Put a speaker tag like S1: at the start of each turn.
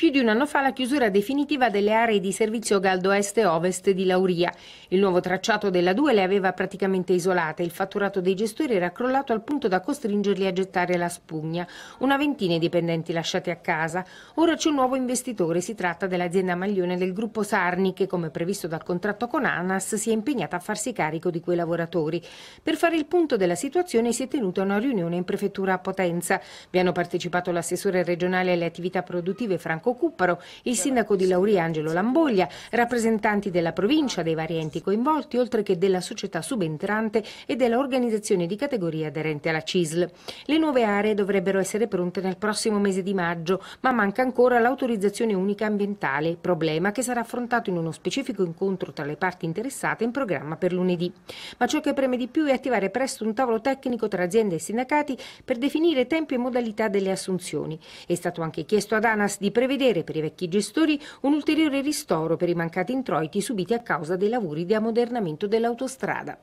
S1: più di un anno fa la chiusura definitiva delle aree di servizio Galdo Est e Ovest di Lauria. Il nuovo tracciato della 2 le aveva praticamente isolate, il fatturato dei gestori era crollato al punto da costringerli a gettare la spugna. Una ventina di dipendenti lasciati a casa. Ora c'è un nuovo investitore, si tratta dell'azienda Maglione del gruppo Sarni che come previsto dal contratto con ANAS si è impegnata a farsi carico di quei lavoratori. Per fare il punto della situazione si è tenuta una riunione in prefettura a Potenza. Vi hanno partecipato l'assessore regionale alle attività produttive Franco Marco Cupparo, il sindaco di Lauria Angelo Lamboglia, rappresentanti della provincia, dei vari enti coinvolti, oltre che della società subentrante e dell'organizzazione di categoria aderente alla CISL. Le nuove aree dovrebbero essere pronte nel prossimo mese di maggio, ma manca ancora l'autorizzazione unica ambientale, problema che sarà affrontato in uno specifico incontro tra le parti interessate in programma per lunedì. Ma ciò che preme di più è attivare presto un tavolo tecnico tra aziende e sindacati per definire tempi e modalità delle assunzioni. È stato anche chiesto ad ANAS di prevedere prevedere per i vecchi gestori un ulteriore ristoro per i mancati introiti subiti a causa dei lavori di ammodernamento dell'autostrada.